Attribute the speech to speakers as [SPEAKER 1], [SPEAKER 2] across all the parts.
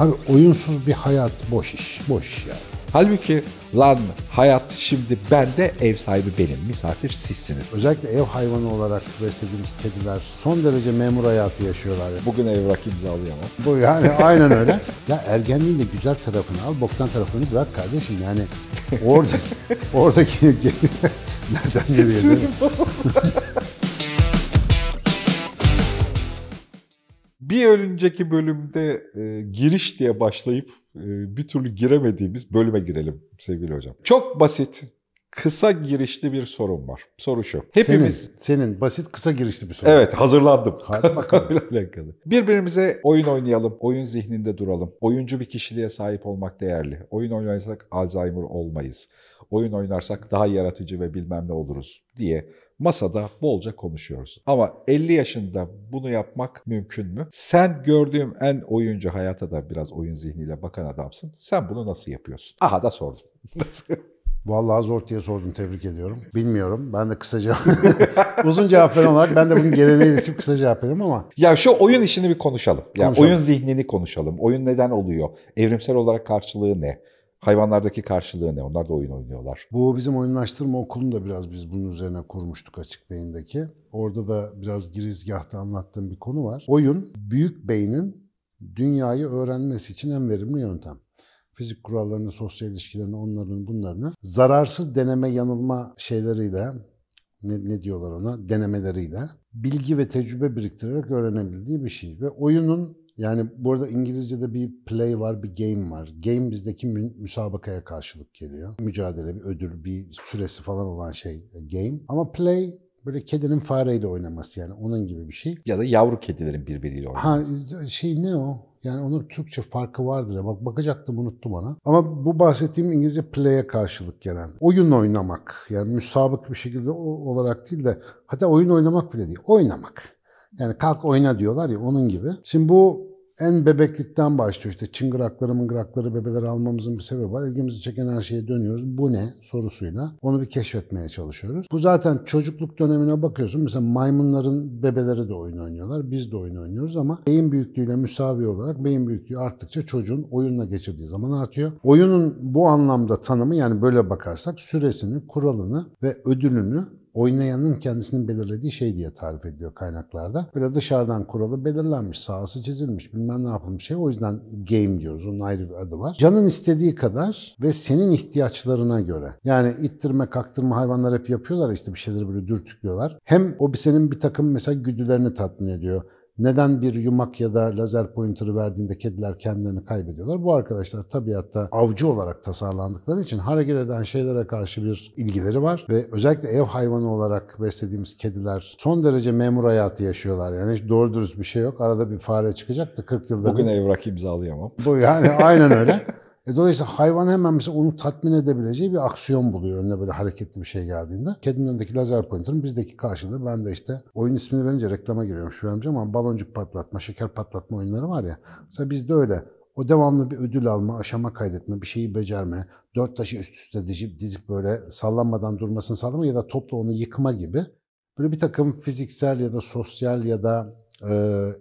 [SPEAKER 1] Abi oyunsuz bir hayat boş iş, boş iş yani. Halbuki lan hayat şimdi ben de ev sahibi benim, misafir sizsiniz. Özellikle ev hayvanı olarak beslediğimiz
[SPEAKER 2] kediler son derece memur hayatı yaşıyorlar. Yani. Bugün ev evrak imzalayamam. Bu yani aynen öyle. ya ergenliğin de güzel tarafını al, boktan tarafını bırak kardeşim. Yani orada,
[SPEAKER 1] oradaki... Nereden geliyor? Sinirim bozuldu. bir önceki bölümde e, giriş diye başlayıp e, bir türlü giremediğimiz bölüme girelim sevgili hocam. Çok basit kısa girişli bir sorum var. Soru şu. Hepimiz senin, senin basit kısa girişli bir soru. Evet, hazırlandım. Hadi bakalım. Birbirimize oyun oynayalım, oyun zihninde duralım. Oyuncu bir kişiliğe sahip olmak değerli. Oyun oynarsak Alzheimer olmayız. Oyun oynarsak daha yaratıcı ve bilmem ne oluruz diye masada bolca konuşuyoruz. Ama 50 yaşında bunu yapmak mümkün mü? Sen gördüğüm en oyuncu hayata da biraz oyun zihniyle bakan adamsın. Sen bunu nasıl yapıyorsun? Aha da sordum. Vallahi
[SPEAKER 2] zor diye sordun. Tebrik ediyorum. Bilmiyorum. Ben de kısa cevap... Uzun cevap veren olarak ben de bunun geleneği iletip kısa cevap veririm ama...
[SPEAKER 1] Ya şu oyun işini bir konuşalım. Ya konuşalım. oyun zihnini konuşalım. Oyun neden oluyor? Evrimsel olarak karşılığı ne? Hayvanlardaki karşılığı ne? Onlar da oyun oynuyorlar. Bu
[SPEAKER 2] bizim oyunlaştırma okulunda biraz biz bunun üzerine kurmuştuk açık beyindeki. Orada da biraz girizgahta anlattığım bir konu var. Oyun büyük beynin dünyayı öğrenmesi için en verimli yöntem fizik kurallarını, sosyal ilişkilerini, onların bunlarını zararsız deneme yanılma şeyleriyle ne, ne diyorlar ona denemeleriyle bilgi ve tecrübe biriktirerek öğrenebildiği bir şey. Ve oyunun yani burada İngilizce'de bir play var, bir game var. Game bizdeki müsabakaya karşılık geliyor. Mücadele, bir ödül, bir süresi falan olan şey e, game. Ama play böyle kedinin fareyle oynaması yani onun gibi bir şey. Ya da yavru kedilerin birbiriyle oynaması. Ha şey ne o? Yani onun Türkçe farkı vardır. Bak bakacaktım unuttum ona. Ama bu bahsettiğim İngilizce play'e karşılık gelen. Oyun oynamak. Yani müsabık bir şekilde olarak değil de hatta oyun oynamak bile değil. Oynamak. Yani kalk oyna diyorlar ya onun gibi. Şimdi bu en bebeklikten başlıyor. İşte çıngırakları mıngırakları bebeler almamızın bir sebebi var. İlgimizi çeken her şeye dönüyoruz. Bu ne sorusuyla onu bir keşfetmeye çalışıyoruz. Bu zaten çocukluk dönemine bakıyorsun. Mesela maymunların bebeleri de oyun oynuyorlar. Biz de oyun oynuyoruz ama beyin büyüklüğüyle müsavi olarak beyin büyüklüğü arttıkça çocuğun oyunla geçirdiği zaman artıyor. Oyunun bu anlamda tanımı yani böyle bakarsak süresini, kuralını ve ödülünü oynayanın kendisinin belirlediği şey diye tarif ediyor kaynaklarda. Böyle dışarıdan kuralı belirlenmiş, sahası çizilmiş, bilmem ne yapılmış şey. O yüzden game diyoruz. Onun ayrı bir adı var. Canın istediği kadar ve senin ihtiyaçlarına göre. Yani ittirme, kaktırma hayvanlar hep yapıyorlar işte bir şeyleri böyle dürtüklüyorlar. Hem o senin bir takım mesela güdülerini tatmin ediyor neden bir yumak ya da lazer pointer'ı verdiğinde kediler kendilerini kaybediyorlar? Bu arkadaşlar tabiatta avcı olarak tasarlandıkları için hareket eden şeylere karşı bir ilgileri var ve özellikle ev hayvanı olarak beslediğimiz kediler son derece memur hayatı yaşıyorlar. Yani hiç doğru dürüst bir şey yok. Arada bir fare çıkacak da 40 yılda... Bugün
[SPEAKER 1] evrak imzalayamam. Bu yani aynen öyle.
[SPEAKER 2] E dolayısıyla hayvan hemen mesela onu tatmin edebileceği bir aksiyon buluyor önüne böyle hareketli bir şey geldiğinde. Kedinin önündeki lazer pointer'ın bizdeki karşılığı ben de işte oyun ismini verince reklama giriyorum şu amca ama baloncuk patlatma, şeker patlatma oyunları var ya. Mesela bizde öyle o devamlı bir ödül alma, aşama kaydetme, bir şeyi becerme, dört taşı üst üste dizip, dizip böyle sallanmadan durmasını sağlama ya da topla onu yıkma gibi böyle bir takım fiziksel ya da sosyal ya da e,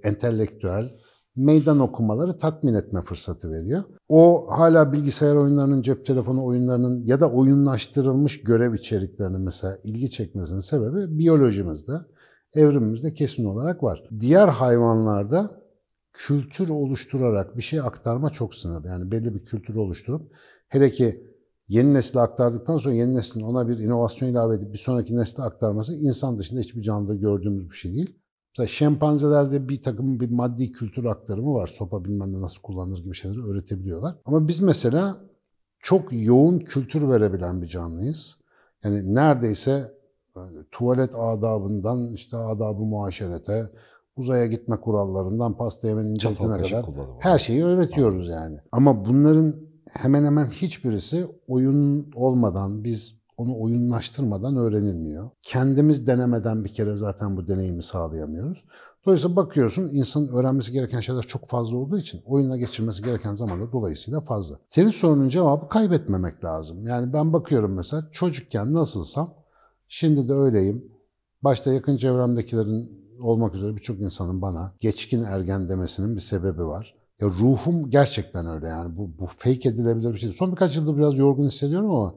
[SPEAKER 2] entelektüel meydan okumaları tatmin etme fırsatı veriyor. O hala bilgisayar oyunlarının, cep telefonu oyunlarının ya da oyunlaştırılmış görev içeriklerinin mesela ilgi çekmesinin sebebi biyolojimizde, evrimimizde kesin olarak var. Diğer hayvanlarda kültür oluşturarak bir şey aktarma çok sınırlı. Yani belli bir kültür oluşturup hele ki yeni nesle aktardıktan sonra yeni neslin ona bir inovasyon ilave edip bir sonraki nesle aktarması insan dışında hiçbir canlıda gördüğümüz bir şey değil. Mesela şempanzelerde bir takım bir maddi kültür aktarımı var. Sopa bilmem ne nasıl kullanılır gibi şeyleri öğretebiliyorlar. Ama biz mesela çok yoğun kültür verebilen bir canlıyız. Yani neredeyse e, tuvalet adabından işte adabı muaşerete, uzaya gitme kurallarından pasta yemenin inceliklerine kadar her şeyi öğretiyoruz yani. Ama bunların hemen hemen hiçbirisi oyun olmadan biz onu oyunlaştırmadan öğrenilmiyor. Kendimiz denemeden bir kere zaten bu deneyimi sağlayamıyoruz. Dolayısıyla bakıyorsun insanın öğrenmesi gereken şeyler çok fazla olduğu için oyuna geçirmesi gereken zaman da dolayısıyla fazla. Senin sorunun cevabı kaybetmemek lazım. Yani ben bakıyorum mesela çocukken nasılsam şimdi de öyleyim. Başta yakın çevremdekilerin olmak üzere birçok insanın bana geçkin ergen demesinin bir sebebi var. Ya ruhum gerçekten öyle yani bu, bu fake edilebilir bir şey. Son birkaç yıldır biraz yorgun hissediyorum ama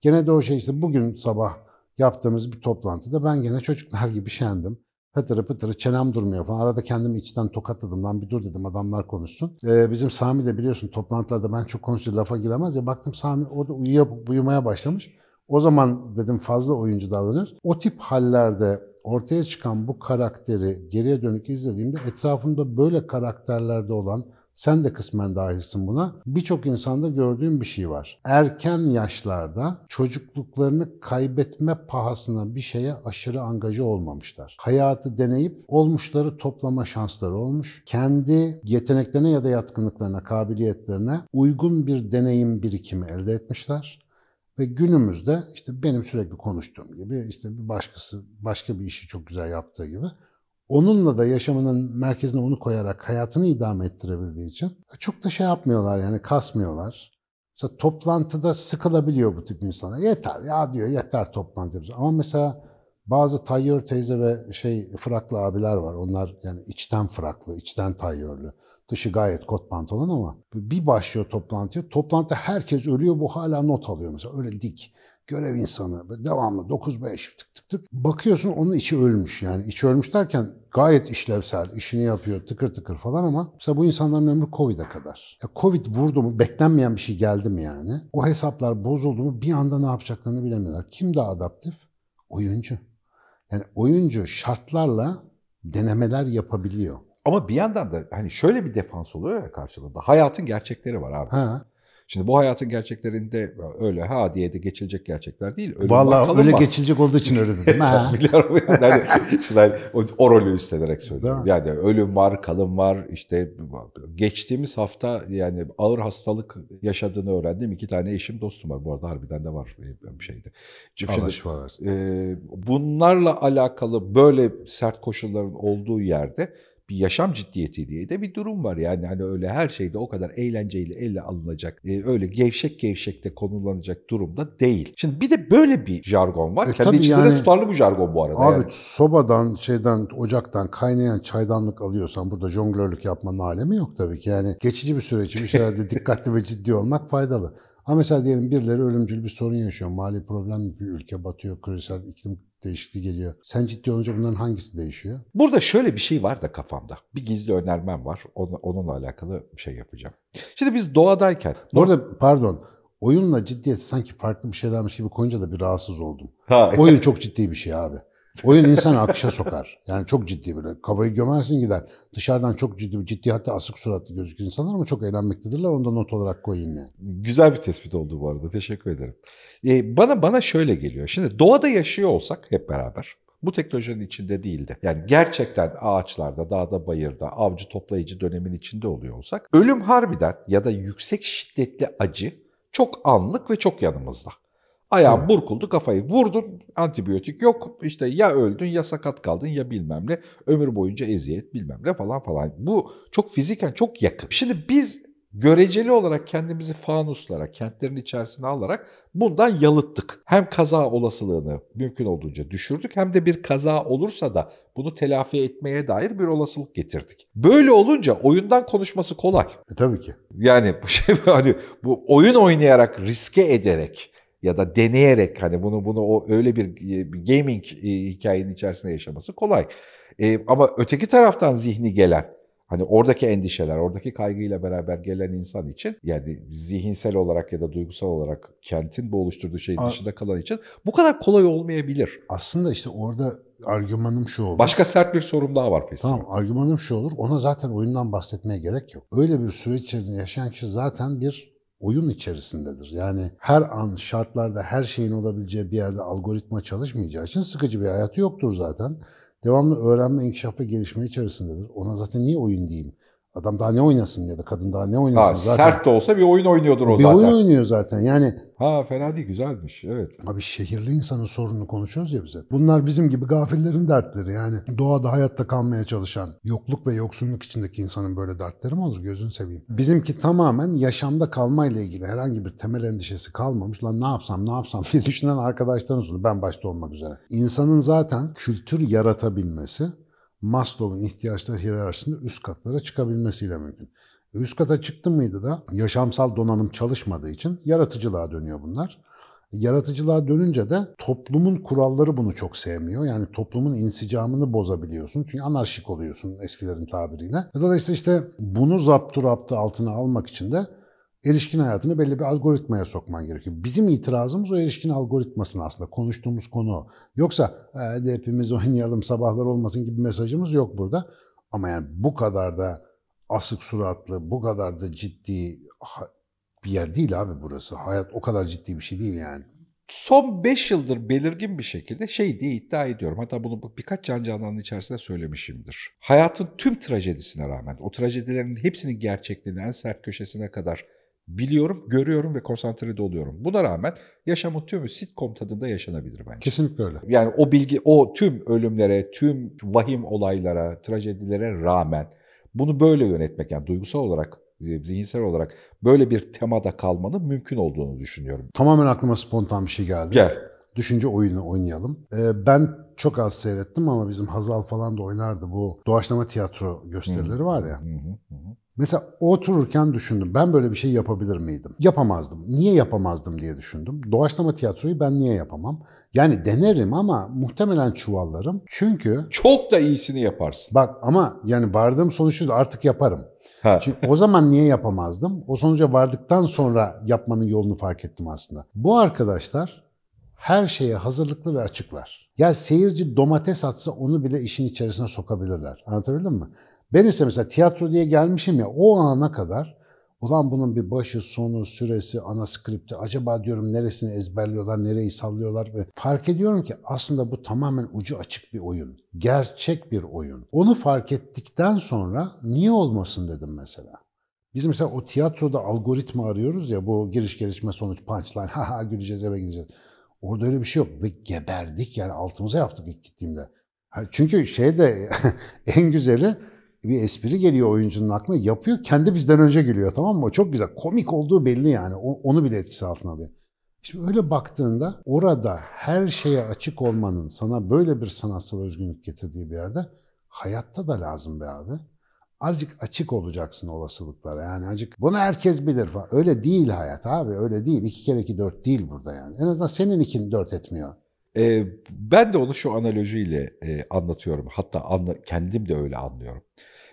[SPEAKER 2] Gene de o şey işte bugün sabah yaptığımız bir toplantıda ben gene çocuklar gibi şendim. Pıtırı pıtırı çenem durmuyor falan. Arada kendimi içten tokatladım lan bir dur dedim adamlar konuşsun. Ee, bizim Sami de biliyorsun toplantılarda ben çok konuşunca lafa giremez ya. Baktım Sami orada uyuyup uyumaya başlamış. O zaman dedim fazla oyuncu davranıyoruz. O tip hallerde ortaya çıkan bu karakteri geriye dönük izlediğimde etrafımda böyle karakterlerde olan sen de kısmen dahilsin buna. Birçok insanda gördüğüm bir şey var. Erken yaşlarda çocukluklarını kaybetme pahasına bir şeye aşırı angaja olmamışlar. Hayatı deneyip olmuşları toplama şansları olmuş. Kendi yeteneklerine ya da yatkınlıklarına, kabiliyetlerine uygun bir deneyim birikimi elde etmişler. Ve günümüzde işte benim sürekli konuştuğum gibi işte bir başkası başka bir işi çok güzel yaptığı gibi Onunla da yaşamının merkezine onu koyarak hayatını idame ettirebildiği için çok da şey yapmıyorlar yani kasmıyorlar. Mesela toplantıda sıkılabiliyor bu tip insanlar. Yeter ya diyor yeter toplantımız. Ama mesela bazı tayyör teyze ve şey fıraklı abiler var. Onlar yani içten fıraklı, içten tayyörlü. Dışı gayet kot pantolon ama bir başlıyor toplantıya. Toplantı herkes ölüyor bu hala not alıyor mesela öyle dik. Görev insanı devamlı 9-5 tık. Bakıyorsun onun içi ölmüş yani. içi ölmüş derken gayet işlevsel, işini yapıyor tıkır tıkır falan ama mesela bu insanların ömrü Covid'e kadar. Ya Covid vurdu mu, beklenmeyen bir şey geldi mi yani? O hesaplar bozuldu mu bir anda ne yapacaklarını bilemiyorlar. Kim daha adaptif? Oyuncu. Yani oyuncu şartlarla
[SPEAKER 1] denemeler yapabiliyor. Ama bir yandan da hani şöyle bir defans oluyor ya karşılığında. Hayatın gerçekleri var abi. Ha. Şimdi bu hayatın gerçeklerinde öyle ha diye de geçilecek gerçekler değil. Ölüm Vallahi öyle var. geçilecek olduğu için öyle dedim. Biliyorum yani, hani işte, o, o rolü üstlenerek söylüyorum. Yani ölüm var, kalım var. İşte geçtiğimiz hafta yani ağır hastalık yaşadığını öğrendim. İki tane eşim dostum var. Bu arada harbiden de var e, bir şeydi. Şimdi, Anlaşma e, bunlarla alakalı böyle sert koşulların olduğu yerde bir yaşam ciddiyeti diye de bir durum var. Yani hani öyle her şeyde o kadar eğlenceyle elle alınacak, e, öyle gevşek gevşek de konulanacak durumda değil. Şimdi bir de böyle bir jargon var. E, Kendi içinde yani, de tutarlı bu jargon bu arada. Abi yani.
[SPEAKER 2] sobadan, şeyden, ocaktan kaynayan çaydanlık alıyorsan burada jonglörlük yapmanın alemi yok tabii ki. Yani geçici bir süreç bir şeylerde dikkatli ve ciddi olmak faydalı. Ama mesela diyelim birileri ölümcül bir sorun yaşıyor. Mali problem bir ülke batıyor, küresel iklim değişikliği geliyor. Sen ciddi olunca bunların hangisi değişiyor?
[SPEAKER 1] Burada şöyle bir şey var da kafamda. Bir gizli önermem var. Onunla alakalı bir şey yapacağım. Şimdi biz doğadayken... Bu arada pardon oyunla ciddiyet sanki farklı bir şey şeylermiş gibi koyunca da
[SPEAKER 2] bir rahatsız oldum. Ha. Oyun çok ciddi bir şey abi. Oyun insanı akışa sokar. Yani çok ciddi böyle. Kafayı gömersin gider. Dışarıdan çok ciddi, ciddi hatta asık suratlı gözükür insanlar ama çok eğlenmektedirler.
[SPEAKER 1] Onu da not olarak koyayım yani. Güzel bir tespit oldu bu arada. Teşekkür ederim. Ee, bana bana şöyle geliyor. Şimdi doğada yaşıyor olsak hep beraber. Bu teknolojinin içinde değildi. Yani gerçekten ağaçlarda, dağda, bayırda, avcı toplayıcı dönemin içinde oluyor olsak ölüm harbiden ya da yüksek şiddetli acı çok anlık ve çok yanımızda. Ayağım burkuldu kafayı vurdun. antibiyotik yok İşte ya öldün ya sakat kaldın ya bilmem ne ömür boyunca eziyet bilmem ne falan falan. Bu çok fiziken çok yakın. Şimdi biz göreceli olarak kendimizi fanuslara, kentlerin içerisine alarak bundan yalıttık. Hem kaza olasılığını mümkün olduğunca düşürdük hem de bir kaza olursa da bunu telafi etmeye dair bir olasılık getirdik. Böyle olunca oyundan konuşması kolay. E, tabii ki. Yani şey hani bu oyun oynayarak riske ederek ya da deneyerek hani bunu bunu o öyle bir e, gaming e, hikayenin içerisinde yaşaması kolay. E, ama öteki taraftan zihni gelen hani oradaki endişeler, oradaki kaygıyla beraber gelen insan için yani zihinsel olarak ya da duygusal olarak kentin bu oluşturduğu şeyin dışında kalan için bu kadar kolay olmayabilir. Aslında işte orada argümanım şu olur. Başka sert bir sorum
[SPEAKER 2] daha var peki. Tamam argümanım şu olur. Ona zaten oyundan bahsetmeye gerek yok. Öyle bir süreç içerisinde yaşayan kişi zaten bir oyun içerisindedir. Yani her an şartlarda her şeyin olabileceği bir yerde algoritma çalışmayacağı için sıkıcı bir hayatı yoktur zaten. Devamlı öğrenme, inkişaf ve gelişme içerisindedir. Ona zaten niye oyun diyeyim? Adam daha ne oynasın ya da kadın daha ne oynasın ha, zaten. Sert
[SPEAKER 1] de olsa bir oyun oynuyordur o bir zaten. Bir oyun
[SPEAKER 2] oynuyor zaten yani.
[SPEAKER 1] Ha fena değil güzelmiş evet. Abi
[SPEAKER 2] şehirli insanın sorununu konuşuyoruz ya bize. Bunlar bizim gibi gafillerin dertleri yani. Doğada hayatta kalmaya çalışan yokluk ve yoksunluk içindeki insanın böyle dertleri mi olur gözünü seveyim. Bizimki tamamen yaşamda kalmayla ilgili herhangi bir temel endişesi kalmamış. Lan ne yapsam ne yapsam diye düşünen arkadaşlarınız olur ben başta olmak üzere. İnsanın zaten kültür yaratabilmesi Maslow'un ihtiyaçlar hiyerarşisinde üst katlara çıkabilmesiyle mümkün. E, üst kata çıktı mıydı da yaşamsal donanım çalışmadığı için yaratıcılığa dönüyor bunlar. Yaratıcılığa dönünce de toplumun kuralları bunu çok sevmiyor. Yani toplumun insicamını bozabiliyorsun. Çünkü anarşik oluyorsun eskilerin tabiriyle. Dolayısıyla işte bunu zapturaptı altına almak için de erişkin hayatını belli bir algoritmaya sokman gerekiyor. Bizim itirazımız o erişkin algoritmasına aslında konuştuğumuz konu o. Yoksa ee, hadi hepimiz oynayalım sabahlar olmasın gibi mesajımız yok burada. Ama yani bu kadar da asık suratlı, bu kadar da ciddi
[SPEAKER 1] bir yer değil abi burası. Hayat o kadar ciddi bir şey değil yani. Son 5 yıldır belirgin bir şekilde şey diye iddia ediyorum. Hatta bunu birkaç can cananın içerisinde söylemişimdir. Hayatın tüm trajedisine rağmen, o trajedilerin hepsinin gerçekliğini en sert köşesine kadar biliyorum, görüyorum ve konsantre de oluyorum. Buna rağmen yaşamın tümü sitcom tadında yaşanabilir bence. Kesinlikle öyle. Yani o bilgi, o tüm ölümlere, tüm vahim olaylara, trajedilere rağmen bunu böyle yönetmek yani duygusal olarak e, zihinsel olarak böyle bir temada kalmanın mümkün olduğunu düşünüyorum. Tamamen aklıma spontan bir şey geldi. Gel.
[SPEAKER 2] Düşünce oyunu oynayalım. Ee, ben çok az seyrettim ama bizim Hazal falan da oynardı bu doğaçlama tiyatro gösterileri hmm. var ya. Hı hı hı. Mesela otururken düşündüm. Ben böyle bir şey yapabilir miydim? Yapamazdım. Niye yapamazdım diye düşündüm. Doğaçlama tiyatroyu ben niye yapamam? Yani denerim ama muhtemelen çuvallarım. Çünkü... Çok da iyisini yaparsın. Bak ama yani vardığım sonuçta artık yaparım. Ha. Çünkü o zaman niye yapamazdım? O sonuca vardıktan sonra yapmanın yolunu fark ettim aslında. Bu arkadaşlar her şeye hazırlıklı ve açıklar. Ya seyirci domates atsa onu bile işin içerisine sokabilirler. Anlatabildim mi? Ben ise mesela tiyatro diye gelmişim ya o ana kadar ulan bunun bir başı, sonu, süresi, ana skripti acaba diyorum neresini ezberliyorlar, nereyi sallıyorlar ve fark ediyorum ki aslında bu tamamen ucu açık bir oyun. Gerçek bir oyun. Onu fark ettikten sonra niye olmasın dedim mesela. Biz mesela o tiyatroda algoritma arıyoruz ya bu giriş gelişme sonuç punchline ha ha güleceğiz eve gideceğiz. Orada öyle bir şey yok ve geberdik yani altımıza yaptık ilk gittiğimde. Çünkü şey de en güzeli bir espri geliyor oyuncunun aklına yapıyor. Kendi bizden önce gülüyor tamam mı? Çok güzel. Komik olduğu belli yani. onu bile etkisi altına alıyor. Şimdi öyle baktığında orada her şeye açık olmanın sana böyle bir sanatsal özgünlük getirdiği bir yerde hayatta da lazım be abi. Azıcık açık olacaksın olasılıklara yani azıcık bunu herkes bilir falan. Öyle değil hayat abi öyle değil. İki kere iki dört değil burada yani. En azından senin ikin dört
[SPEAKER 1] etmiyor. E, ben de onu şu analojiyle e, anlatıyorum. Hatta anla, kendim de öyle anlıyorum.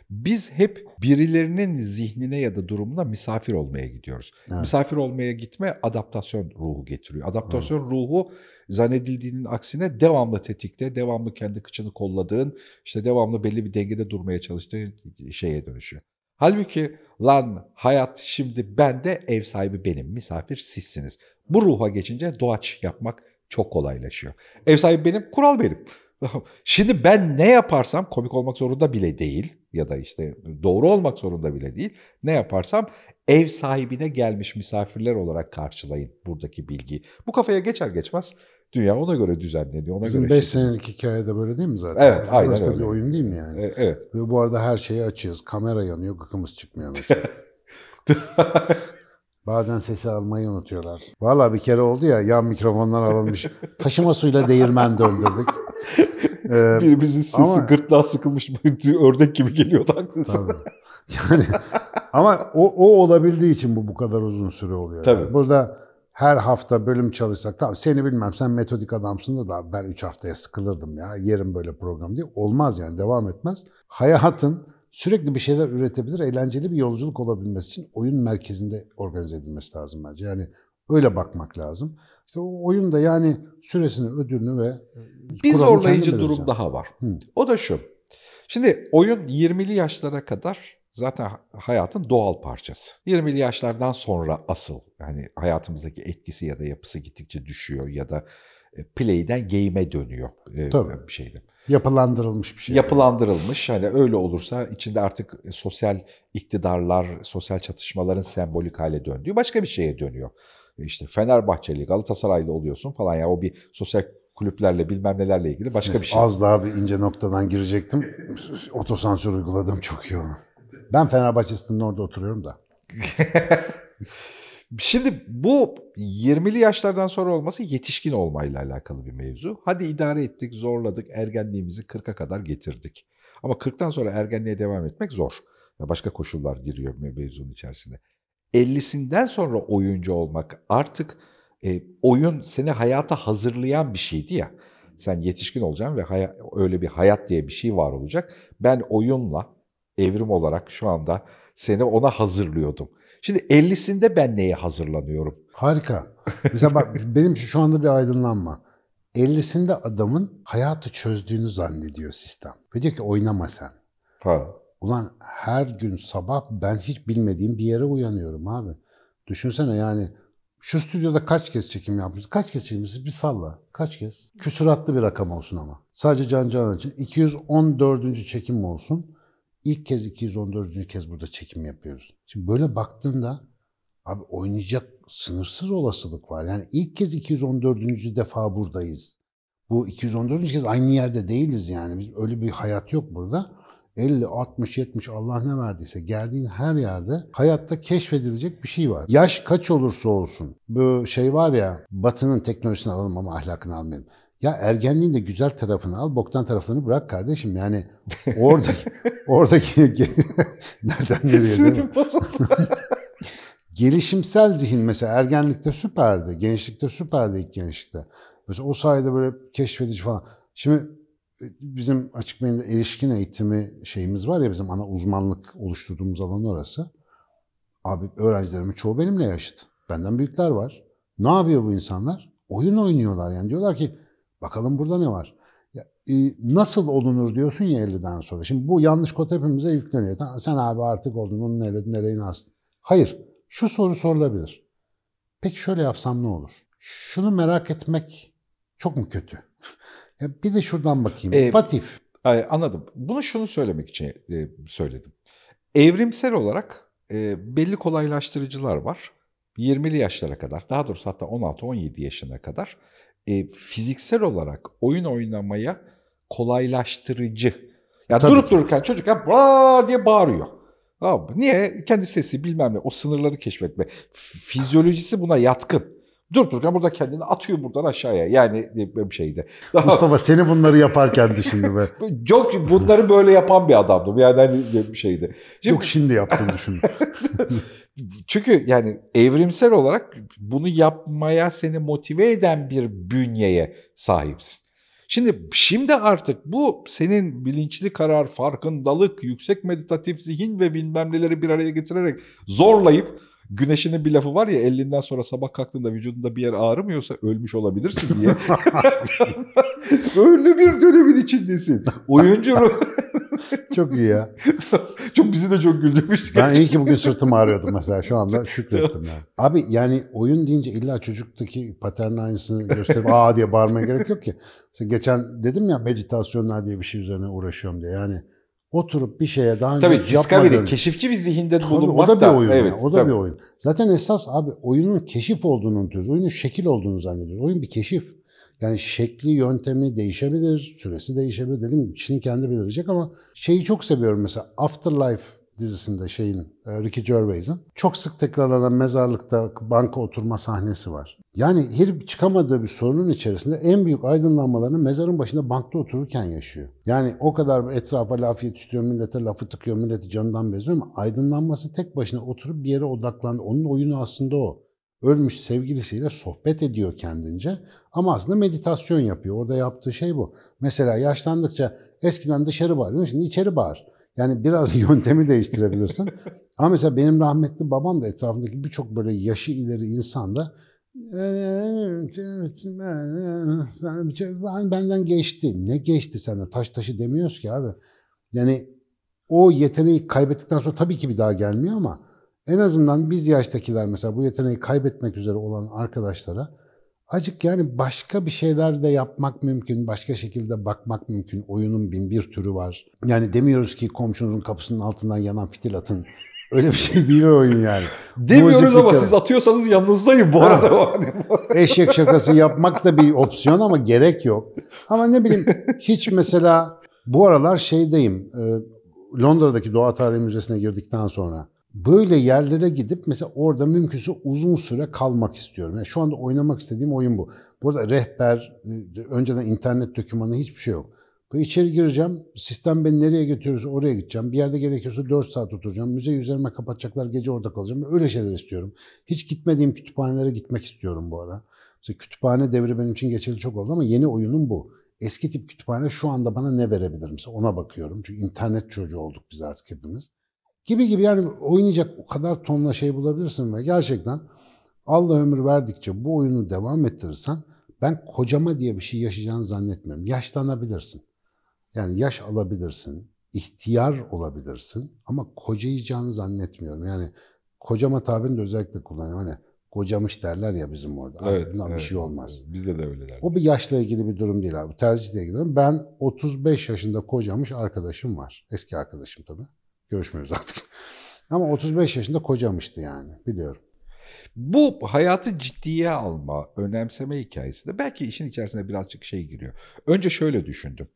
[SPEAKER 1] Biz hep birilerinin zihnine ya da durumuna misafir olmaya gidiyoruz. Evet. Misafir olmaya gitme adaptasyon ruhu getiriyor. Adaptasyon evet. ruhu zannedildiğinin aksine devamlı tetikte, devamlı kendi kıçını kolladığın, işte devamlı belli bir dengede durmaya çalıştığın şeye dönüşüyor. Halbuki lan hayat şimdi ben de ev sahibi benim, misafir sizsiniz. Bu ruha geçince doğaç yapmak çok kolaylaşıyor. Ev sahibi benim, kural benim. Şimdi ben ne yaparsam komik olmak zorunda bile değil ya da işte doğru olmak zorunda bile değil. Ne yaparsam ev sahibine gelmiş misafirler olarak karşılayın buradaki bilgiyi. Bu kafaya geçer geçmez dünya ona göre düzenleniyor. Ona Bizim göre 5 şey. senelik hikayede böyle değil mi zaten? Evet, aynen Burası öyle. bir oyun değil mi yani?
[SPEAKER 2] E, evet. Ve bu arada her şeyi açıyoruz. Kamera yanıyor, gıkımız çıkmıyor mesela. Bazen sesi almayı unutuyorlar. Valla bir kere oldu ya yan mikrofonlar alınmış. Taşıma suyla değirmen döndürdük. Ee, Birimizin sesi ama, gırtlağa sıkılmış ördek
[SPEAKER 1] gibi geliyordu haklısın.
[SPEAKER 2] Yani ama o, o olabildiği için bu bu kadar uzun süre oluyor. Tabii. Yani burada her hafta bölüm çalışsak tamam seni bilmem sen metodik adamsın da, da ben 3 haftaya sıkılırdım ya yerim böyle program diye. Olmaz yani devam etmez. Hayatın sürekli bir şeyler üretebilir, eğlenceli bir yolculuk olabilmesi için oyun merkezinde organize edilmesi lazım bence. Yani öyle bakmak lazım. İşte o oyun da yani
[SPEAKER 1] süresini, ödülünü ve... Bir zorlayıcı durum daha var. Hı. O da şu. Şimdi oyun 20'li yaşlara kadar zaten hayatın doğal parçası. 20'li yaşlardan sonra asıl yani hayatımızdaki etkisi ya da yapısı gittikçe düşüyor ya da e, play'den game'e dönüyor e, Tabii. bir şeyde. Yapılandırılmış bir şey. Yapılandırılmış. Hani öyle olursa içinde artık e, sosyal iktidarlar, sosyal çatışmaların sembolik hale döndüğü başka bir şeye dönüyor. E, işte Fenerbahçeli, Galatasaraylı oluyorsun falan ya o bir sosyal kulüplerle bilmem nelerle ilgili başka Neyse, bir şey. Az daha bir ince noktadan girecektim.
[SPEAKER 2] Otosansür uyguladım çok iyi onu. Ben Fenerbahçe'sinin orada oturuyorum da.
[SPEAKER 1] Şimdi bu 20'li yaşlardan sonra olması yetişkin olmayla alakalı bir mevzu. Hadi idare ettik, zorladık, ergenliğimizi 40'a kadar getirdik. Ama 40'tan sonra ergenliğe devam etmek zor. Başka koşullar giriyor mevzunun içerisine. 50'sinden sonra oyuncu olmak artık e, oyun seni hayata hazırlayan bir şeydi ya. Sen yetişkin olacaksın ve öyle bir hayat diye bir şey var olacak. Ben oyunla evrim olarak şu anda seni ona hazırlıyordum. Şimdi 50'sinde ben neye hazırlanıyorum?
[SPEAKER 2] Harika. Mesela bak benim şu anda bir aydınlanma. 50'sinde adamın hayatı çözdüğünü zannediyor sistem. Ve diyor ki oynama sen. Ha. Ulan her gün sabah ben hiç bilmediğim bir yere uyanıyorum abi. Düşünsene yani şu stüdyoda kaç kez çekim yapmışız? Kaç kez çekmişiz? Bir salla. Kaç kez? Küsuratlı bir rakam olsun ama. Sadece Can Canan için. 214. çekim olsun. İlk kez 214. kez burada çekim yapıyoruz. Şimdi böyle baktığında abi oynayacak sınırsız olasılık var. Yani ilk kez 214. defa buradayız. Bu 214. kez aynı yerde değiliz yani. Biz öyle bir hayat yok burada. 50, 60, 70 Allah ne verdiyse geldiğin her yerde hayatta keşfedilecek bir şey var. Yaş kaç olursa olsun. Bu şey var ya batının teknolojisini alalım ama ahlakını almayalım. Ya ergenliğin de güzel tarafını al, boktan tarafını bırak kardeşim. Yani oradaki, oradaki nereden nereye Sinirim bozuldu. Gelişimsel zihin mesela ergenlikte süperdi, gençlikte süperdi ilk gençlikte. Mesela o sayede böyle keşfedici falan. Şimdi e, bizim açık beyinde erişkin eğitimi şeyimiz var ya bizim ana uzmanlık oluşturduğumuz alan orası. Abi öğrencilerimin çoğu benimle yaşıt. Benden büyükler var. Ne yapıyor bu insanlar? Oyun oynuyorlar yani. Diyorlar ki Bakalım burada ne var? Ya, e, nasıl olunur diyorsun ya 50'den sonra. Şimdi bu yanlış kod hepimize yükleniyor. Sen abi artık oldun, onun eledin, nereye astın. Hayır, şu soru sorulabilir. Peki şöyle yapsam ne olur? Şunu merak etmek
[SPEAKER 1] çok mu kötü? ya bir de şuradan bakayım. Ee, Fatif. Anladım. Bunu şunu söylemek için e, söyledim. Evrimsel olarak e, belli kolaylaştırıcılar var. 20'li yaşlara kadar, daha doğrusu hatta 16-17 yaşına kadar e, fiziksel olarak oyun oynamaya kolaylaştırıcı. Ya Tabii durup ki. dururken çocuk ya bra diye bağırıyor. Abi Niye? Kendi sesi bilmem ne. O sınırları keşfetme. Fizyolojisi buna yatkın. Durup dururken burada kendini atıyor buradan aşağıya. Yani e, bir şeydi. Daha... Mustafa seni bunları yaparken düşündü be. Yok bunları böyle yapan bir adamdım. Yani hani e, bir şeydi. Şimdi... Yok şimdi yaptığını düşündüm. Çünkü yani evrimsel olarak bunu yapmaya seni motive eden bir bünyeye sahipsin. Şimdi şimdi artık bu senin bilinçli karar, farkındalık, yüksek meditatif zihin ve bilmem neleri bir araya getirerek zorlayıp Güneşinin bir lafı var ya elinden sonra sabah kalktığında vücudunda bir yer ağrımıyorsa ölmüş olabilirsin diye. ölü bir dönemin içindesin. Oyuncu
[SPEAKER 2] Çok iyi ya. çok bizi de çok güldürmüştü. Ben iyi ki bugün sırtım ağrıyordu mesela şu anda şükrettim yani. Abi yani oyun deyince illa çocuktaki patern aynısını gösterip aa diye bağırmaya gerek yok ki. Mesela geçen dedim ya meditasyonlar diye bir şey üzerine uğraşıyorum diye. Yani oturup bir şeye daha önce Tabii Discovery keşifçi bir
[SPEAKER 1] zihinde Tabii, bulunmak o da, bir oyun. Evet, o da tabii. bir oyun.
[SPEAKER 2] Zaten esas abi oyunun keşif olduğunu unutuyoruz. Oyunun şekil olduğunu zannediyoruz. Oyun bir keşif. Yani şekli, yöntemi değişebilir, süresi değişebilir dedim. Çin'in kendi belirleyecek ama şeyi çok seviyorum mesela Afterlife dizisinde şeyin, e, Ricky Gervais'in çok sık tekrarlanan mezarlıkta banka oturma sahnesi var. Yani herif çıkamadığı bir sorunun içerisinde en büyük aydınlanmalarını mezarın başında bankta otururken yaşıyor. Yani o kadar etrafa laf yetiştiriyor, millete lafı tıkıyor, milleti candan beziyor ama aydınlanması tek başına oturup bir yere odaklandı. Onun oyunu aslında o ölmüş sevgilisiyle sohbet ediyor kendince ama aslında meditasyon yapıyor. Orada yaptığı şey bu. Mesela yaşlandıkça eskiden dışarı bağırıyor, şimdi içeri bağır. Yani biraz yöntemi değiştirebilirsin. Ama mesela benim rahmetli babam da etrafındaki birçok böyle yaşı ileri insan da ee, benden geçti. Ne geçti senden? Taş taşı demiyoruz ki abi. Yani o yeteneği kaybettikten sonra tabii ki bir daha gelmiyor ama en azından biz yaştakiler mesela bu yeteneği kaybetmek üzere olan arkadaşlara Acık yani başka bir şeyler de yapmak mümkün, başka şekilde bakmak mümkün. Oyunun bin bir türü var. Yani demiyoruz ki komşunuzun kapısının altından yanan fitil atın. Öyle bir şey değil oyun yani. Demiyoruz ama siz
[SPEAKER 1] atıyorsanız yanınızdayım bu arada. Eşek şakası
[SPEAKER 2] yapmak da bir opsiyon ama gerek yok. Ama ne bileyim hiç mesela bu aralar şeydeyim. Ee, Londra'daki Doğa Tarihi Müzesi'ne girdikten sonra böyle yerlere gidip mesela orada mümkünse uzun süre kalmak istiyorum. Yani şu anda oynamak istediğim oyun bu. Burada rehber, önceden internet dokümanı hiçbir şey yok. Böyle içeri gireceğim, sistem beni nereye götürürse oraya gideceğim. Bir yerde gerekiyorsa 4 saat oturacağım. Müze üzerime kapatacaklar, gece orada kalacağım. Öyle şeyler istiyorum. Hiç gitmediğim kütüphanelere gitmek istiyorum bu ara. Mesela kütüphane devri benim için geçerli çok oldu ama yeni oyunum bu. Eski tip kütüphane şu anda bana ne verebilir mesela ona bakıyorum. Çünkü internet çocuğu olduk biz artık hepimiz gibi gibi yani oynayacak o kadar tonla şey bulabilirsin ve gerçekten Allah ömür verdikçe bu oyunu devam ettirirsen ben kocama diye bir şey yaşayacağını zannetmiyorum. Yaşlanabilirsin. Yani yaş alabilirsin, ihtiyar olabilirsin ama kocayacağını zannetmiyorum. Yani kocama tabirini de özellikle kullanıyorum. Hani kocamış derler ya bizim orada. Evet, Bundan evet. bir şey olmaz. Bizde de öyle derler. O bir yaşla ilgili bir durum değil abi. Tercihle ilgili. Ben 35 yaşında kocamış arkadaşım var. Eski
[SPEAKER 1] arkadaşım tabii. Görüşmüyoruz artık. Ama 35 yaşında kocamıştı yani biliyorum. Bu hayatı ciddiye alma, önemseme hikayesinde belki işin içerisinde birazcık şey giriyor. Önce şöyle düşündüm.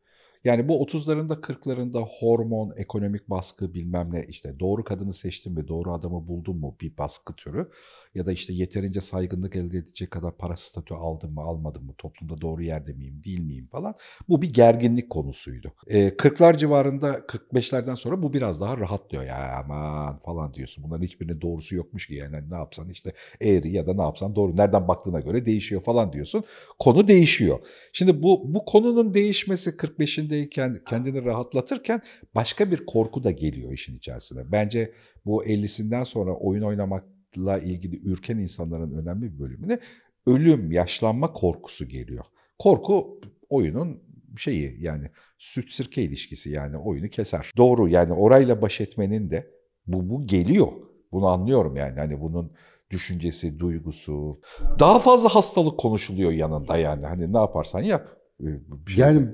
[SPEAKER 1] Yani bu 30'larında 40'larında hormon, ekonomik baskı bilmem ne işte doğru kadını seçtin mi, doğru adamı buldun mu bir baskı türü ya da işte yeterince saygınlık elde edecek kadar para statü aldın mı, almadın mı, toplumda doğru yerde miyim, değil miyim falan. Bu bir gerginlik konusuydu. Ee, 40'lar civarında 45'lerden sonra bu biraz daha rahatlıyor ya aman falan diyorsun. Bunların hiçbirinin doğrusu yokmuş ki yani ne yapsan işte eğri ya da ne yapsan doğru. Nereden baktığına göre değişiyor falan diyorsun. Konu değişiyor. Şimdi bu bu konunun değişmesi 45'in içindeyken, kendini rahatlatırken başka bir korku da geliyor işin içerisine. Bence bu 50'sinden sonra oyun oynamakla ilgili ürken insanların önemli bir bölümüne ölüm, yaşlanma korkusu geliyor. Korku oyunun şeyi yani süt sirke ilişkisi yani oyunu keser. Doğru yani orayla baş etmenin de bu, bu geliyor. Bunu anlıyorum yani hani bunun düşüncesi, duygusu. Daha fazla hastalık konuşuluyor yanında yani. Hani ne yaparsan yap. E, şey. Yani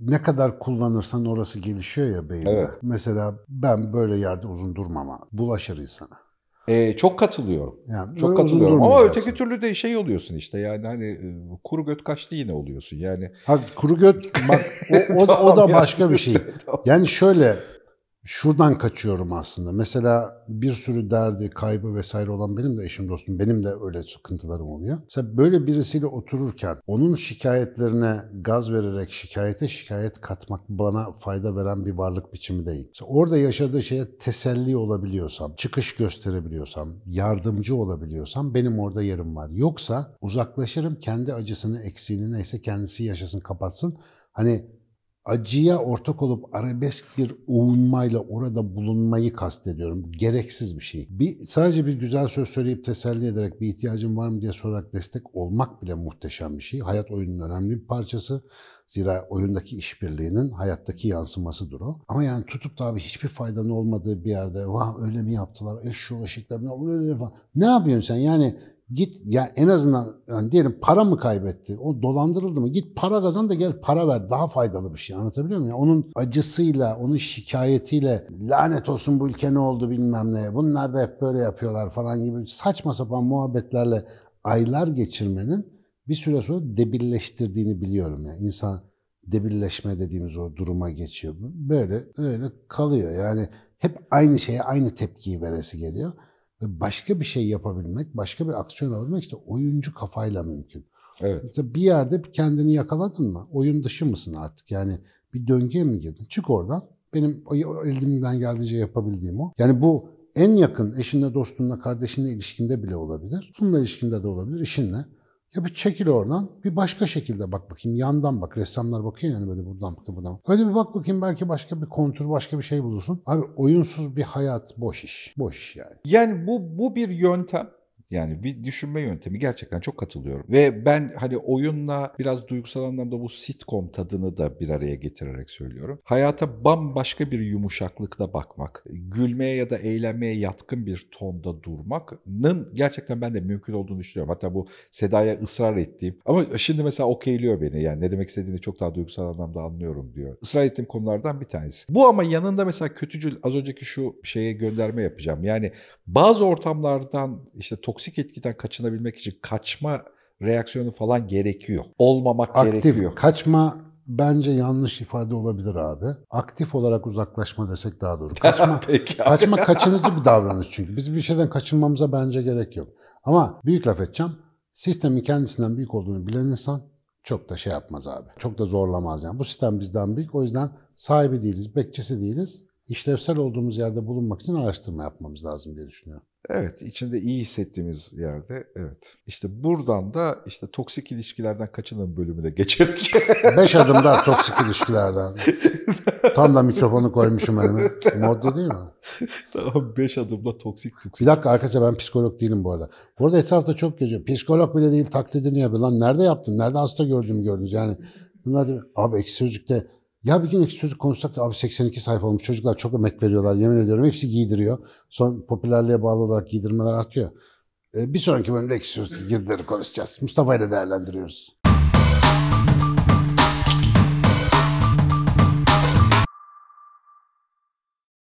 [SPEAKER 1] ne kadar kullanırsan orası gelişiyor ya beyinde.
[SPEAKER 2] Evet. Mesela ben böyle yerde uzun durmama bulaşır insana.
[SPEAKER 1] Ee, çok katılıyorum.
[SPEAKER 2] Yani çok katılıyorum. Ama öteki
[SPEAKER 1] türlü de şey oluyorsun işte yani hani e, kuru göt kaçtı yine oluyorsun yani.
[SPEAKER 2] Ha kuru göt bak o, o, tamam o da başka bir şey. Yani şöyle şuradan kaçıyorum aslında. Mesela bir sürü derdi, kaybı vesaire olan benim de eşim dostum, benim de öyle sıkıntılarım oluyor. Mesela böyle birisiyle otururken onun şikayetlerine gaz vererek şikayete şikayet katmak bana fayda veren bir varlık biçimi değil. Mesela orada yaşadığı şeye teselli olabiliyorsam, çıkış gösterebiliyorsam, yardımcı olabiliyorsam benim orada yerim var. Yoksa uzaklaşırım kendi acısını, eksiğini neyse kendisi yaşasın, kapatsın. Hani acıya ortak olup arabesk bir uğunmayla orada bulunmayı kastediyorum. Gereksiz bir şey. Bir, sadece bir güzel söz söyleyip teselli ederek bir ihtiyacın var mı diye sorarak destek olmak bile muhteşem bir şey. Hayat oyunun önemli bir parçası. Zira oyundaki işbirliğinin hayattaki yansımasıdır o. Ama yani tutup da abi hiçbir faydanın olmadığı bir yerde vah öyle mi yaptılar, ne eşşoğlu falan. ne yapıyorsun sen? Yani Git ya yani en azından yani diyelim para mı kaybetti? O dolandırıldı mı? Git para kazan da gel para ver. Daha faydalı bir şey. Anlatabiliyor muyum? Yani onun acısıyla, onun şikayetiyle lanet olsun bu ülke ne oldu bilmem ne. Bunlar da hep böyle yapıyorlar falan gibi saçma sapan muhabbetlerle aylar geçirmenin bir süre sonra debilleştirdiğini biliyorum. Yani insan debilleşme dediğimiz o duruma geçiyor. Böyle öyle kalıyor. Yani hep aynı şeye aynı tepkiyi veresi geliyor başka bir şey yapabilmek, başka bir aksiyon alabilmek işte oyuncu kafayla mümkün. Evet. Mesela bir yerde kendini yakaladın mı? Oyun dışı mısın artık? Yani bir döngüye mi girdin? Çık oradan. Benim elimden geldiğince yapabildiğim o. Yani bu en yakın eşinle, dostunla, kardeşinle ilişkinde bile olabilir. Bununla ilişkinde de olabilir, işinle. Ya bir çekil oradan, bir başka şekilde bak bakayım, yandan bak. Ressamlar bakıyor yani böyle buradan bakıyor, buradan Öyle bir bak bakayım belki başka bir kontur, başka bir
[SPEAKER 1] şey bulursun. Abi oyunsuz bir hayat boş iş. Boş iş yani. Yani bu, bu bir yöntem yani bir düşünme yöntemi gerçekten çok katılıyorum. Ve ben hani oyunla biraz duygusal anlamda bu sitcom tadını da bir araya getirerek söylüyorum. Hayata bambaşka bir yumuşaklıkla bakmak, gülmeye ya da eğlenmeye yatkın bir tonda durmakın gerçekten ben de mümkün olduğunu düşünüyorum. Hatta bu Seda'ya ısrar ettiğim ama şimdi mesela okeyliyor beni yani ne demek istediğini çok daha duygusal anlamda anlıyorum diyor. Israr ettiğim konulardan bir tanesi. Bu ama yanında mesela kötücül az önceki şu şeye gönderme yapacağım. Yani bazı ortamlardan işte toksik toksik etkiden kaçınabilmek için kaçma reaksiyonu falan gerekiyor. Olmamak Aktif, gerekiyor.
[SPEAKER 2] Kaçma bence yanlış ifade olabilir abi. Aktif olarak uzaklaşma desek daha doğru. Kaçma, Peki kaçma kaçınıcı bir davranış çünkü. Biz bir şeyden kaçınmamıza bence gerek yok. Ama büyük laf edeceğim. Sistemin kendisinden büyük olduğunu bilen insan çok da şey yapmaz abi. Çok da zorlamaz yani. Bu sistem bizden büyük. O yüzden sahibi değiliz, bekçisi değiliz
[SPEAKER 1] işlevsel olduğumuz yerde bulunmak için araştırma yapmamız lazım diye düşünüyorum. Evet, içinde iyi hissettiğimiz yerde evet. İşte buradan da işte toksik ilişkilerden kaçının bölümüne geçerek. Beş adım daha toksik ilişkilerden. Tam da mikrofonu koymuşum
[SPEAKER 2] önüme. Modda değil mi? Tamam beş adımla toksik toksik. Bir dakika arkadaşlar ben psikolog değilim bu arada. Bu arada etrafta çok geçiyor. Psikolog bile değil taklidini yapıyor. Lan nerede yaptın? Nerede hasta gördüm gördünüz? Yani bunlar da, abi eksi sözlükte ya bir gün ilk sözü konuşsak abi 82 sayfa olmuş çocuklar çok emek veriyorlar yemin ediyorum hepsi giydiriyor. Son popülerliğe bağlı olarak giydirmeler artıyor. E, bir sonraki bölümde ekşi sözlük girdileri konuşacağız. Mustafa ile değerlendiriyoruz.